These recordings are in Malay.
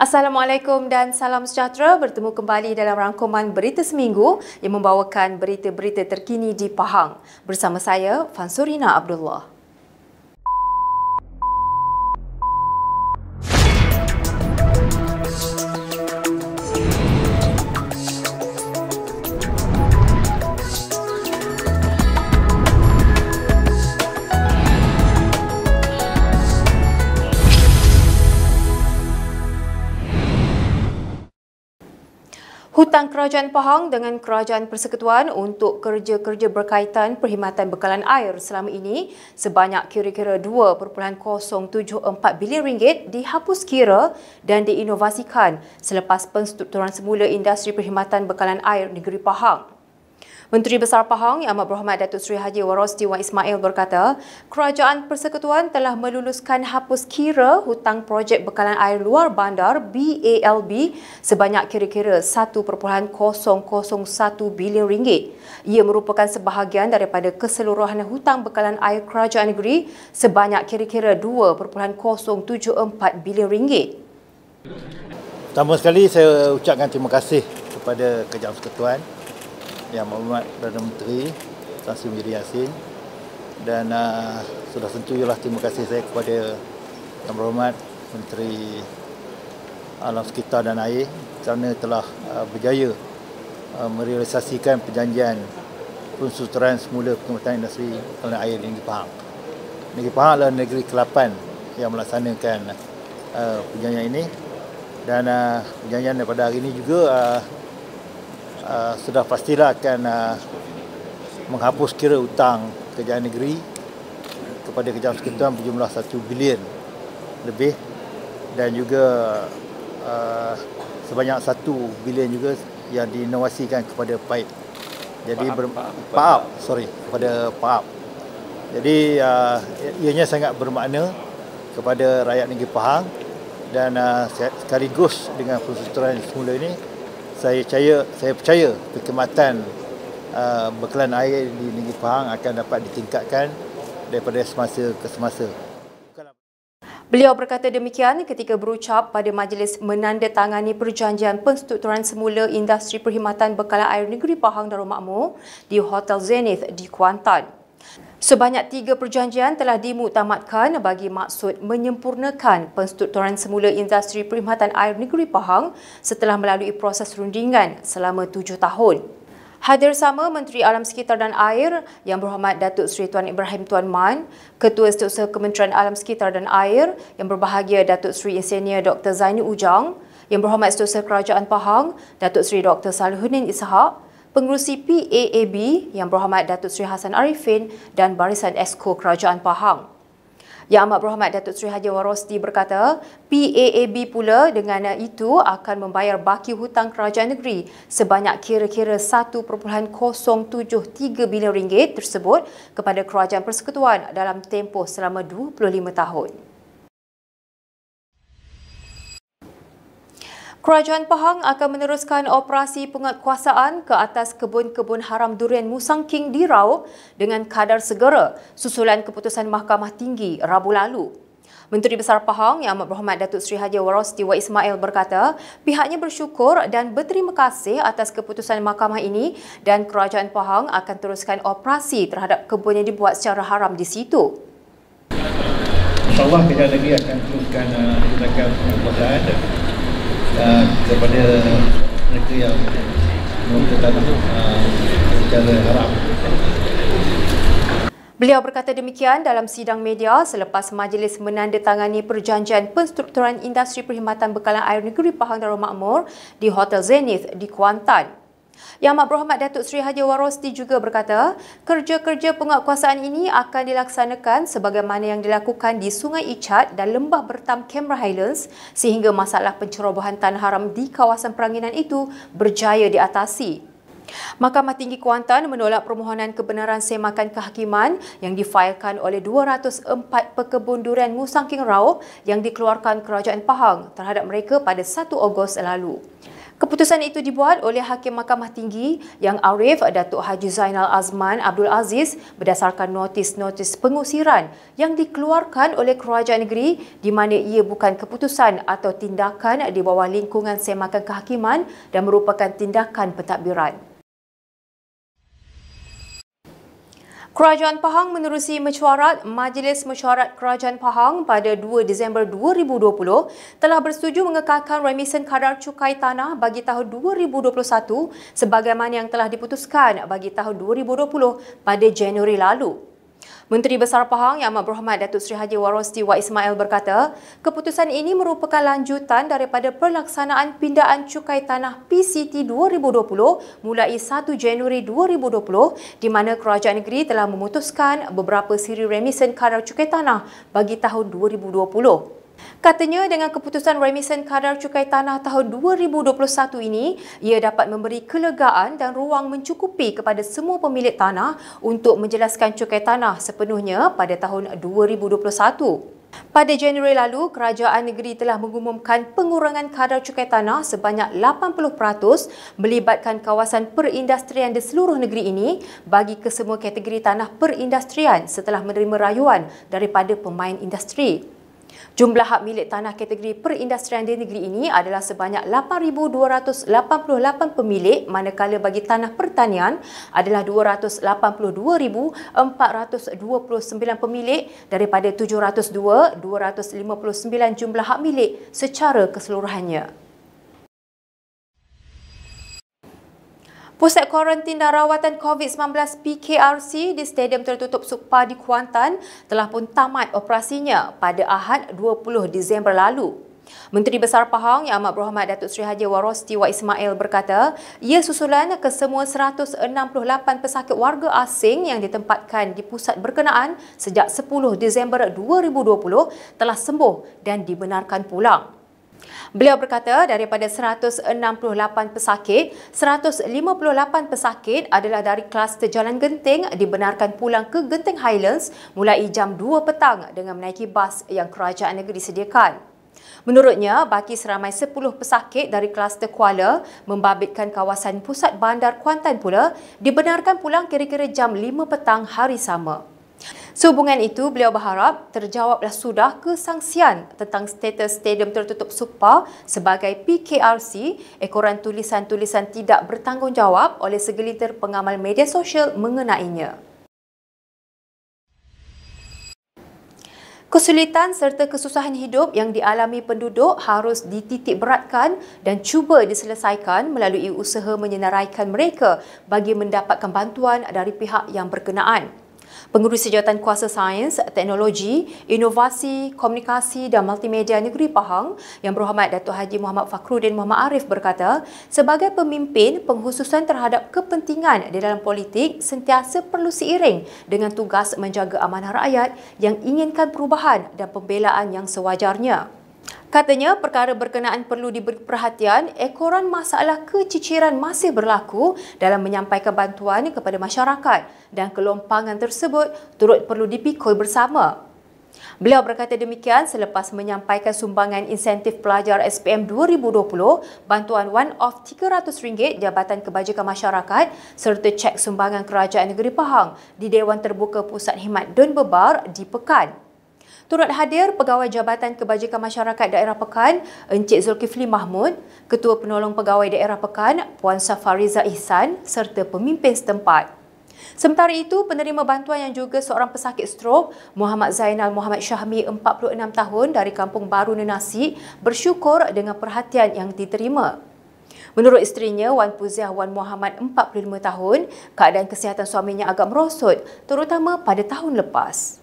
Assalamualaikum dan salam sejahtera bertemu kembali dalam rangkuman Berita Seminggu yang membawakan berita-berita terkini di Pahang. Bersama saya, Fansurina Abdullah. Hutang Kerajaan Pahang dengan Kerajaan Persekutuan untuk kerja-kerja berkaitan perkhidmatan bekalan air selama ini sebanyak kira-kira 2.074 bilion ringgit dihapus kira dan diinovasikan selepas penstrukturan semula industri perkhidmatan bekalan air negeri Pahang. Menteri Besar Pahang Yang Amat Berhormat Datuk Seri Haji Warosdi Wan Ismail berkata, Kerajaan Persekutuan telah meluluskan hapus kira hutang projek bekalan air luar bandar BALB sebanyak kira-kira 1.001 bilion ringgit. Ia merupakan sebahagian daripada keseluruhan hutang bekalan air kerajaan negeri sebanyak kira-kira 2.074 bilion ringgit. Pertama sekali saya ucapkan terima kasih kepada Kerajaan Persekutuan yang Berhormat Perdana Menteri Tan Sri Muhyiddin Yassin dan uh, sudah tentu ialah terima kasih saya kepada Yang Berhormat Menteri Alam Sekitar dan Air kerana telah uh, berjaya uh, merealisasikan perjanjian pensusutran semula pengurutan industri tanah air di Negeri Pahang. Negeri Pahang adalah negeri ke-8 yang melaksanakan uh, perjanjian ini dan uh, perjanjian daripada hari ini juga uh, Ah, sudah pastilah akan uh, menghapus kira hutang kerajaan negeri kepada kerajaan sekutuan berjumlah 1 bilion lebih dan juga uh, sebanyak 1 bilion juga yang diinovasikan kepada PAIP. Jadi ber- PAP, sorry, kepada PAP. Jadi uh, ianya sangat bermakna kepada rakyat negeri Pahang dan uh, sekaligus dengan persetujuan semula ini saya percaya saya percaya perkhidmatan uh, berkelan air di Negeri Pahang akan dapat ditingkatkan daripada semasa ke semasa. Beliau berkata demikian ketika berucap pada majlis menandatangani perjanjian pengstrukturan semula industri perkhidmatan bekalan air negeri Pahang Darul Makmur di Hotel Zenith di Kuantan. Sebanyak tiga perjanjian telah dimuktamadkan bagi maksud menyempurnakan penstrukturan semula industri perkhidmatan air negeri Pahang setelah melalui proses rundingan selama tujuh tahun. Hadir sama Menteri Alam Sekitar dan Air Yang Berhormat Datuk Seri Tuan Ibrahim Tuan Man, Ketua Setiausaha Kementerian Alam Sekitar dan Air Yang Berbahagia Datuk Seri Insinyur Dr. Zaini Ujang, Yang Berhormat Setiausaha Kerajaan Pahang Datuk Seri Dr. Salihuddin Ishaq, pengerusi PAAB Yang Berhormat Datuk Seri Hasan Arifin dan Barisan Esko Kerajaan Pahang. Yang Amat Berhormat Datuk Seri Haji Warosdi berkata, PAAB pula dengan itu akan membayar baki hutang kerajaan negeri sebanyak kira-kira 1.073 bilion ringgit tersebut kepada kerajaan persekutuan dalam tempoh selama 25 tahun. Kerajaan Pahang akan meneruskan operasi penguatkuasaan ke atas kebun-kebun haram durian Musang King di Raub dengan kadar segera susulan keputusan Mahkamah Tinggi Rabu lalu. Menteri Besar Pahang Yang Amat Berhormat Datuk Seri Haji Warosti Wa Ismail berkata, pihaknya bersyukur dan berterima kasih atas keputusan mahkamah ini dan Kerajaan Pahang akan teruskan operasi terhadap kebun yang dibuat secara haram di situ. Allah kita lagi akan teruskan uh, tindakan penguatkuasaan kepada mereka yang menggunakan itu uh, secara haram. Beliau berkata demikian dalam sidang media selepas majlis menandatangani perjanjian penstrukturan industri perkhidmatan bekalan air negeri Pahang Darul Makmur di Hotel Zenith di Kuantan. Yang Amat Berhormat Datuk Seri Haji Warosti juga berkata, kerja-kerja penguatkuasaan ini akan dilaksanakan sebagaimana yang dilakukan di Sungai Icat dan Lembah Bertam Camera Highlands sehingga masalah pencerobohan tanah haram di kawasan peranginan itu berjaya diatasi. Mahkamah Tinggi Kuantan menolak permohonan kebenaran semakan kehakiman yang difailkan oleh 204 pekebun durian Musang King Rao yang dikeluarkan Kerajaan Pahang terhadap mereka pada 1 Ogos lalu. Keputusan itu dibuat oleh Hakim Mahkamah Tinggi yang arif Datuk Haji Zainal Azman Abdul Aziz berdasarkan notis-notis pengusiran yang dikeluarkan oleh Kerajaan Negeri di mana ia bukan keputusan atau tindakan di bawah lingkungan semakan kehakiman dan merupakan tindakan pentadbiran. Kerajaan Pahang menerusi mesyuarat Majlis Mesyuarat Kerajaan Pahang pada 2 Disember 2020 telah bersetuju mengekalkan remisen kadar cukai tanah bagi tahun 2021 sebagaimana yang telah diputuskan bagi tahun 2020 pada Januari lalu. Menteri Besar Pahang Yang Amat Berhormat Datuk Seri Haji Warosti Wa Ismail berkata, keputusan ini merupakan lanjutan daripada pelaksanaan pindaan cukai tanah PCT 2020 mulai 1 Januari 2020 di mana kerajaan negeri telah memutuskan beberapa siri remisen kadar cukai tanah bagi tahun 2020. Katanya dengan keputusan remisen kadar cukai tanah tahun 2021 ini, ia dapat memberi kelegaan dan ruang mencukupi kepada semua pemilik tanah untuk menjelaskan cukai tanah sepenuhnya pada tahun 2021. Pada Januari lalu, kerajaan negeri telah mengumumkan pengurangan kadar cukai tanah sebanyak 80% melibatkan kawasan perindustrian di seluruh negeri ini bagi kesemua kategori tanah perindustrian setelah menerima rayuan daripada pemain industri. Jumlah hak milik tanah kategori perindustrian di negeri ini adalah sebanyak 8,288 pemilik manakala bagi tanah pertanian adalah 282,429 pemilik daripada 702,259 jumlah hak milik secara keseluruhannya. Pusat Kuarantin dan Rawatan COVID-19 PKRC di Stadium Tertutup Sukpa di Kuantan telah pun tamat operasinya pada Ahad 20 Disember lalu. Menteri Besar Pahang Yang Amat Berhormat Datuk Seri Haji Warosti Wa Ismail berkata, ia susulan ke semua 168 pesakit warga asing yang ditempatkan di pusat berkenaan sejak 10 Disember 2020 telah sembuh dan dibenarkan pulang. Beliau berkata daripada 168 pesakit, 158 pesakit adalah dari kluster Jalan Genting dibenarkan pulang ke Genting Highlands mulai jam 2 petang dengan menaiki bas yang kerajaan negeri sediakan. Menurutnya, baki seramai 10 pesakit dari kluster Kuala membabitkan kawasan pusat bandar Kuantan pula dibenarkan pulang kira-kira jam 5 petang hari sama. Sehubungan itu, beliau berharap terjawablah sudah kesangsian tentang status stadium tertutup Supa sebagai PKRC, ekoran tulisan-tulisan tidak bertanggungjawab oleh segelintir pengamal media sosial mengenainya. Kesulitan serta kesusahan hidup yang dialami penduduk harus dititik beratkan dan cuba diselesaikan melalui usaha menyenaraikan mereka bagi mendapatkan bantuan dari pihak yang berkenaan. Pengurus Jawatan Kuasa Sains, Teknologi, Inovasi, Komunikasi dan Multimedia Negeri Pahang yang berhormat Datuk Haji Muhammad Fakhrudin Muhammad Arif berkata, sebagai pemimpin, penghususan terhadap kepentingan di dalam politik sentiasa perlu seiring dengan tugas menjaga amanah rakyat yang inginkan perubahan dan pembelaan yang sewajarnya. Katanya perkara berkenaan perlu diberi perhatian, ekoran masalah keciciran masih berlaku dalam menyampaikan bantuan kepada masyarakat dan kelompangan tersebut turut perlu dipikul bersama. Beliau berkata demikian selepas menyampaikan sumbangan insentif pelajar SPM 2020, bantuan one-off RM300 Jabatan Kebajikan Masyarakat serta cek sumbangan Kerajaan Negeri Pahang di Dewan Terbuka Pusat Himat Don Bebar di Pekan. Turut hadir Pegawai Jabatan Kebajikan Masyarakat Daerah Pekan, Encik Zulkifli Mahmud, Ketua Penolong Pegawai Daerah Pekan, Puan Safariza Ihsan serta pemimpin setempat. Sementara itu, penerima bantuan yang juga seorang pesakit strok, Muhammad Zainal Muhammad Syahmi, 46 tahun dari Kampung Baru Nenasi, bersyukur dengan perhatian yang diterima. Menurut isterinya, Wan Puziah Wan Muhammad, 45 tahun, keadaan kesihatan suaminya agak merosot, terutama pada tahun lepas.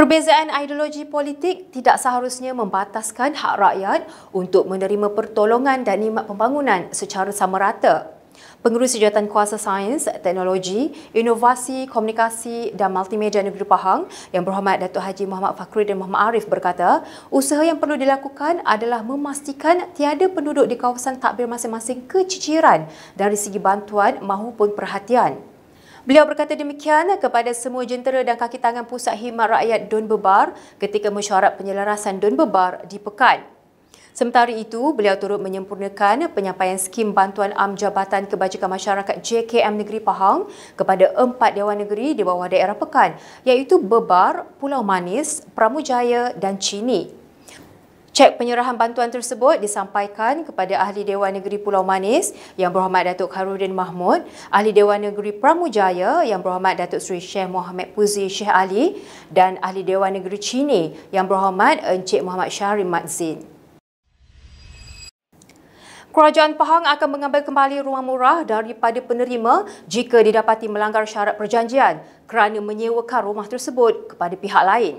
Perbezaan ideologi politik tidak seharusnya membataskan hak rakyat untuk menerima pertolongan dan nikmat pembangunan secara sama rata. Pengurus Jabatan Kuasa Sains, Teknologi, Inovasi, Komunikasi dan Multimedia Negeri Pahang yang berhormat Datuk Haji Muhammad Fakhri dan Muhammad Arif berkata, usaha yang perlu dilakukan adalah memastikan tiada penduduk di kawasan takbir masing-masing keciciran dari segi bantuan maupun perhatian. Beliau berkata demikian kepada semua jentera dan kaki tangan Pusat Himat Rakyat Dun Bebar ketika mesyuarat penyelarasan Dun Bebar di Pekan. Sementara itu, beliau turut menyempurnakan penyampaian skim bantuan am Jabatan Kebajikan Masyarakat JKM Negeri Pahang kepada empat Dewan Negeri di bawah daerah Pekan iaitu Bebar, Pulau Manis, Pramujaya dan Cini. Cek penyerahan bantuan tersebut disampaikan kepada Ahli Dewan Negeri Pulau Manis yang berhormat Datuk Karudin Mahmud, Ahli Dewan Negeri Pramujaya yang berhormat Datuk Seri Syekh Muhammad Puzi Syekh Ali dan Ahli Dewan Negeri Cine yang berhormat Encik Muhammad Syarim Matzin. Kerajaan Pahang akan mengambil kembali rumah murah daripada penerima jika didapati melanggar syarat perjanjian kerana menyewakan rumah tersebut kepada pihak lain.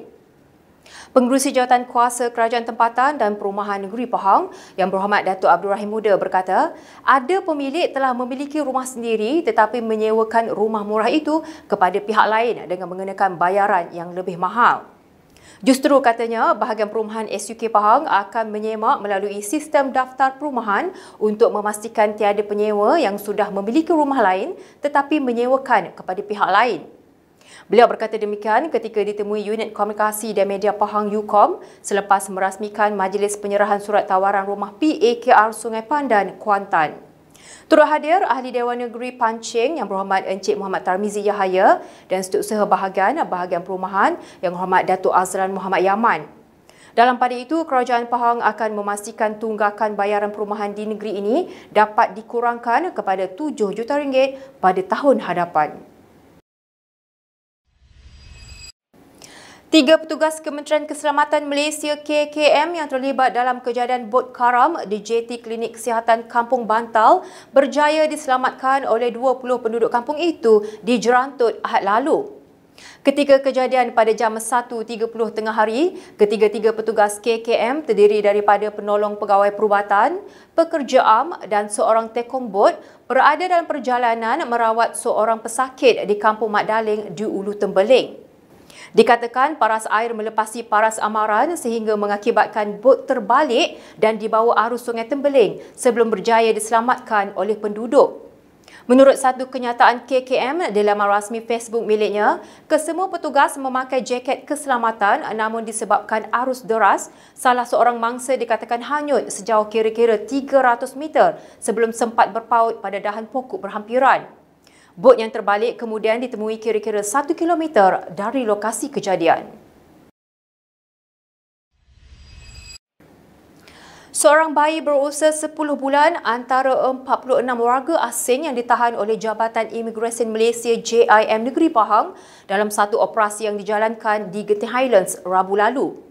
Pengerusi Jawatan Kuasa Kerajaan Tempatan dan Perumahan Negeri Pahang yang berhormat Datuk Abdul Rahim Muda berkata, ada pemilik telah memiliki rumah sendiri tetapi menyewakan rumah murah itu kepada pihak lain dengan mengenakan bayaran yang lebih mahal. Justru katanya, bahagian perumahan SUK Pahang akan menyemak melalui sistem daftar perumahan untuk memastikan tiada penyewa yang sudah memiliki rumah lain tetapi menyewakan kepada pihak lain. Beliau berkata demikian ketika ditemui unit komunikasi dan media Pahang UKOM selepas merasmikan majlis penyerahan surat tawaran rumah PAKR Sungai Pandan, Kuantan. Turut hadir Ahli Dewan Negeri Pancing yang berhormat Encik Muhammad Tarmizi Yahaya dan Setiausaha Bahagian Bahagian Perumahan yang berhormat Datuk Azlan Muhammad Yaman. Dalam pada itu, Kerajaan Pahang akan memastikan tunggakan bayaran perumahan di negeri ini dapat dikurangkan kepada RM7 juta ringgit pada tahun hadapan. Tiga petugas Kementerian Keselamatan Malaysia KKM yang terlibat dalam kejadian bot karam di JT Klinik Kesihatan Kampung Bantal berjaya diselamatkan oleh 20 penduduk kampung itu di Jerantut Ahad lalu. Ketika kejadian pada jam 1.30 tengah hari, ketiga-tiga petugas KKM terdiri daripada penolong pegawai perubatan, pekerja am dan seorang tekong bot berada dalam perjalanan merawat seorang pesakit di Kampung Madaling di Ulu Tembeling. Dikatakan paras air melepasi paras amaran sehingga mengakibatkan bot terbalik dan dibawa arus sungai tembeling sebelum berjaya diselamatkan oleh penduduk. Menurut satu kenyataan KKM di laman rasmi Facebook miliknya, kesemua petugas memakai jaket keselamatan namun disebabkan arus deras, salah seorang mangsa dikatakan hanyut sejauh kira-kira 300 meter sebelum sempat berpaut pada dahan pokok berhampiran. Bot yang terbalik kemudian ditemui kira-kira 1 km dari lokasi kejadian. Seorang bayi berusia 10 bulan antara 46 warga asing yang ditahan oleh Jabatan Imigresen Malaysia JIM Negeri Pahang dalam satu operasi yang dijalankan di Genting Highlands Rabu lalu.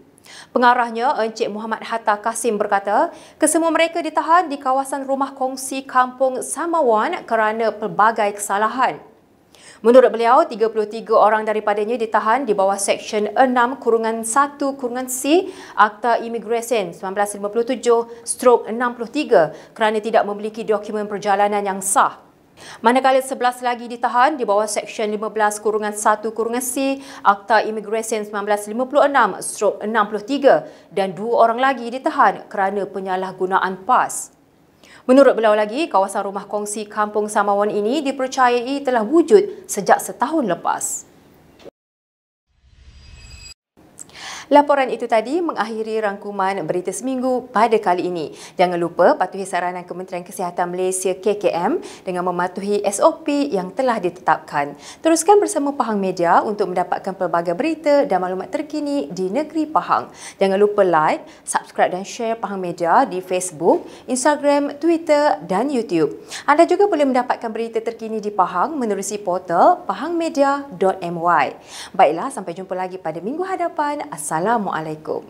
Pengarahnya Encik Muhammad Hatta Kasim berkata, kesemua mereka ditahan di kawasan rumah kongsi Kampung Samawan kerana pelbagai kesalahan. Menurut beliau, 33 orang daripadanya ditahan di bawah Seksyen 6 Kurungan 1 Kurungan C Akta Imigresen 1957 Stroke 63 kerana tidak memiliki dokumen perjalanan yang sah. Manakala 11 lagi ditahan di bawah Seksyen 15 kurungan 1 kurungan C Akta Immigration 1956 stroke 63 dan dua orang lagi ditahan kerana penyalahgunaan PAS. Menurut beliau lagi, kawasan rumah kongsi Kampung Samawan ini dipercayai telah wujud sejak setahun lepas. Laporan itu tadi mengakhiri rangkuman berita seminggu pada kali ini. Jangan lupa patuhi saranan Kementerian Kesihatan Malaysia KKM dengan mematuhi SOP yang telah ditetapkan. Teruskan bersama Pahang Media untuk mendapatkan pelbagai berita dan maklumat terkini di negeri Pahang. Jangan lupa like, subscribe dan share Pahang Media di Facebook, Instagram, Twitter dan YouTube. Anda juga boleh mendapatkan berita terkini di Pahang menerusi portal pahangmedia.my. Baiklah, sampai jumpa lagi pada minggu hadapan. Assalamualaikum. Assalamualaikum.